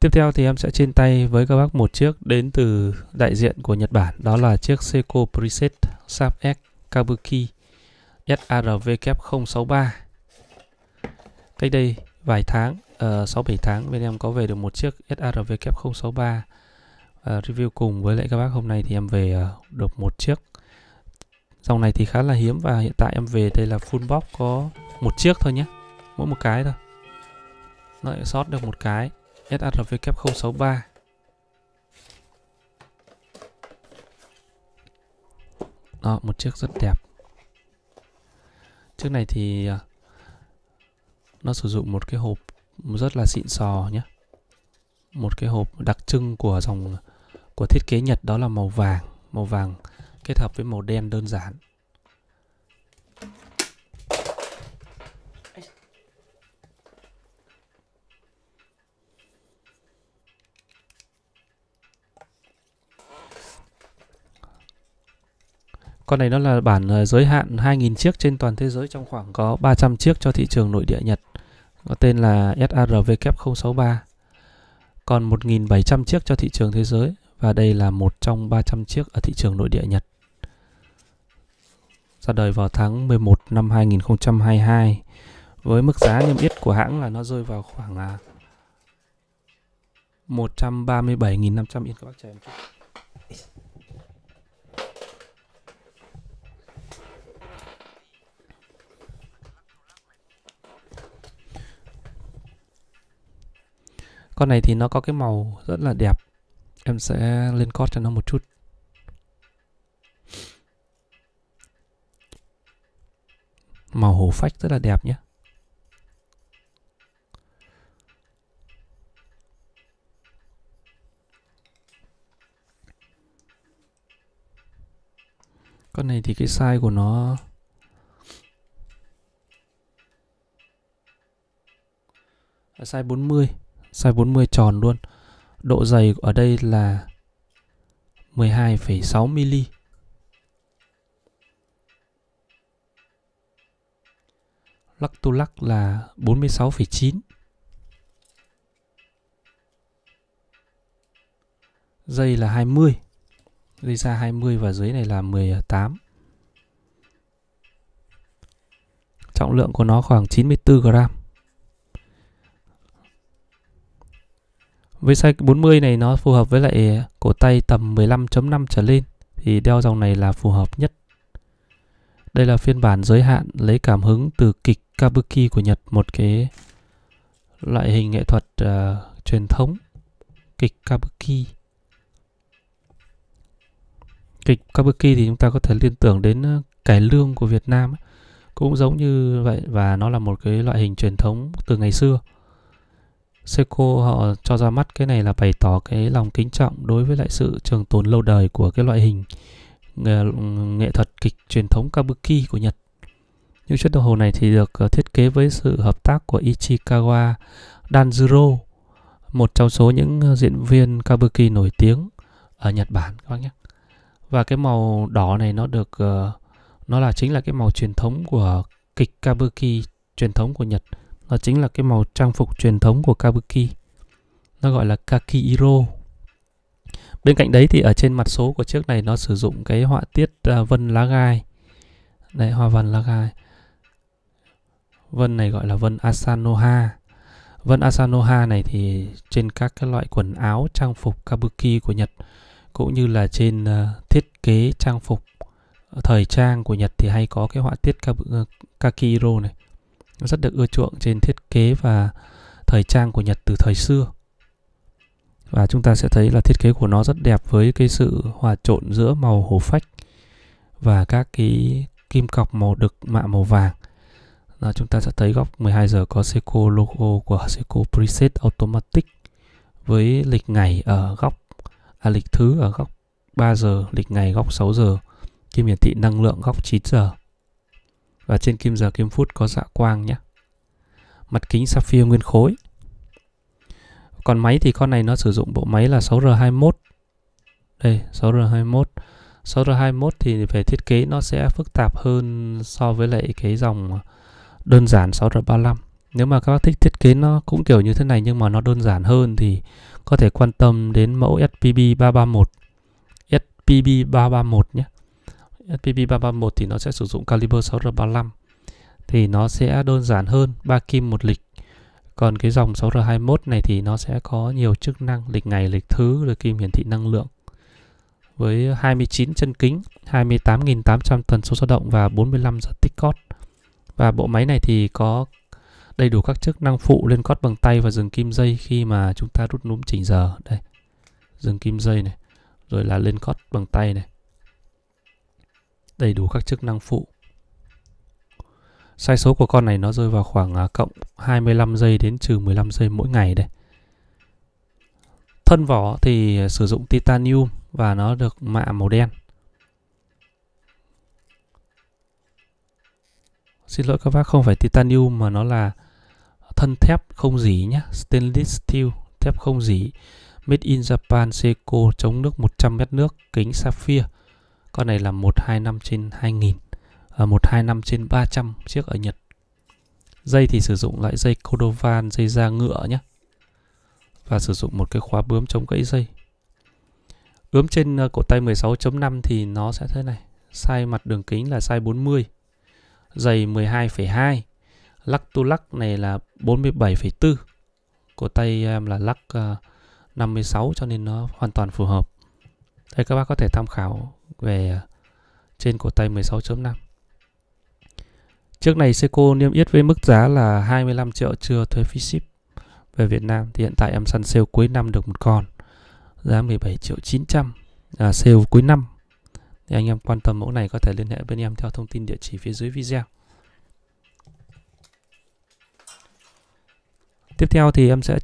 Tiếp theo thì em sẽ trên tay với các bác một chiếc đến từ đại diện của Nhật Bản đó là chiếc Seiko Preset Sharp X Kabuki SRVK063 Cách đây vài tháng, ờ, uh, 6-7 tháng bên em có về được một chiếc SRVK063 uh, ờ, review cùng với lại các bác hôm nay thì em về uh, được một chiếc Dòng này thì khá là hiếm và hiện tại em về đây là full box có một chiếc thôi nhé Mỗi một cái thôi Nó lại sót được một cái srvk 063 Đó, một chiếc rất đẹp Chiếc này thì à, nó sử dụng một cái hộp rất là xịn sò nhé một cái hộp đặc trưng của dòng của thiết kế Nhật đó là màu vàng màu vàng kết hợp với màu đen đơn giản Con này nó là bản ờ, giới hạn 2.000 chiếc trên toàn thế giới trong khoảng có 300 chiếc cho thị trường nội địa Nhật. Có tên là srv 063 Còn 1.700 chiếc cho thị trường thế giới và đây là một trong 300 chiếc ở thị trường nội địa Nhật. Ra đời vào tháng 11 năm 2022 với mức giá niêm yết của hãng là nó rơi vào khoảng 137.500 à, yên các bác trẻ em. con này thì nó có cái màu rất là đẹp em sẽ lên code cho nó một chút màu hổ phách rất là đẹp nhé con này thì cái size của nó size 40 size 40 tròn luôn độ dày ở đây là 12,6 mm lắc tu lắc là 46,9 dây là 20 dây ra 20 và dưới này là 18 trọng lượng của nó khoảng 94 gram Với size 40 này nó phù hợp với lại cổ tay tầm 15.5 trở lên thì đeo dòng này là phù hợp nhất. Đây là phiên bản giới hạn lấy cảm hứng từ kịch Kabuki của Nhật, một cái loại hình nghệ thuật uh, truyền thống kịch Kabuki. Kịch Kabuki thì chúng ta có thể liên tưởng đến ờ, cải lương của Việt Nam cũng giống như vậy và nó là một cái loại hình truyền thống từ ngày xưa. Seiko họ cho ra mắt cái này là bày tỏ cái lòng kính trọng đối với lại sự trường tồn lâu đời của cái loại hình nghệ, ờ, nghệ thuật kịch truyền thống kabuki của Nhật. Những chiếc đồng hồ này thì được ờ, thiết kế với sự hợp tác của Ichikawa Danjiro, một trong số những ờ, diễn viên kabuki nổi tiếng ở Nhật Bản các bác nhé. Và cái màu đỏ này nó được nó là chính là cái màu truyền thống của kịch kabuki truyền thống của Nhật nó chính là cái màu trang phục truyền thống của Kabuki. Nó gọi là Kakihiro. Bên cạnh đấy thì ở trên mặt số của chiếc này nó sử dụng cái họa tiết à, vân lá gai. Đấy, hoa vân lá gai. Vân này gọi là vân Asanoha. Vân Asanoha này thì trên các cái loại quần áo trang phục kabuki của Nhật cũng như là trên à, thiết kế trang phục ờ, thời trang của Nhật thì hay có cái họa tiết ờ, Kakiro này rất được ưa chuộng trên thiết kế và thời trang của Nhật từ thời xưa. Và chúng ta sẽ thấy là thiết kế của nó rất đẹp với cái sự hòa trộn giữa màu hổ phách và các cái kim cọc màu đực mạ màu vàng. Là chúng ta sẽ thấy góc 12 giờ có Seiko logo của Seiko Preset Automatic với lịch ngày ở góc à, lịch thứ ở góc 3 giờ, lịch ngày góc 6 giờ, kim hiển thị năng lượng góc 9 giờ và trên kim giờ kim phút có dạ quang nhé mặt kính sapphire nguyên khối còn máy thì con này nó sử dụng bộ máy là 6R21 đây 6R21 6R21 thì về thiết kế nó sẽ phức tạp hơn so với lại cái dòng đơn giản 6R35 nếu mà các bác thích thiết kế nó cũng kiểu như thế này nhưng mà nó đơn giản hơn thì có thể quan tâm đến mẫu SPB 331 SPB 331 nhé SPP331 thì nó sẽ sử dụng caliber 6R35 thì nó sẽ đơn giản hơn ba kim một lịch còn cái dòng 6R21 này thì nó sẽ có nhiều chức năng lịch ngày lịch thứ rồi kim hiển thị năng lượng với 29 chân kính 28.800 tần số dao động và 45 giờ tích cót và bộ máy này thì có đầy đủ các chức năng phụ lên cót bằng tay và dừng kim dây khi mà chúng ta rút núm chỉnh giờ đây dừng kim dây này rồi là lên cót bằng tay này đầy đủ các chức năng phụ. Sai số của con này nó rơi vào khoảng à, cộng 25 giây đến trừ 15 giây mỗi ngày đây. Thân vỏ thì sử dụng titanium và nó được mạ màu đen. Xin lỗi các bác, không phải titanium mà nó là thân thép không dỉ nhé, stainless steel, thép không dỉ. Made in Japan Seiko chống nước 100 mét nước, kính sapphire con này là 125 trên 2000 à, 125 trên 300 chiếc ở Nhật Dây thì sử dụng loại dây Cordovan, dây da ngựa nhé Và sử dụng một cái khóa bướm chống gãy dây Ướm trên à, cổ tay 16.5 thì nó sẽ thế này Size mặt đường kính là size 40 Dày 12,2 Lắc tu lắc này là 47,4 Cổ tay em là lắc à, uh, 56 cho nên nó hoàn toàn phù hợp Đây các bác có thể tham khảo về à, trên cổ tay 16.5. Trước này Seiko niêm yết với mức giá là 25 triệu chưa thuế phí ship về Việt Nam thì hiện tại em săn sale cuối năm được một con giá 17 triệu 900 à, sale cuối năm thì anh em quan tâm mẫu này có thể liên hệ bên em theo thông tin địa chỉ phía dưới video. Tiếp theo thì em sẽ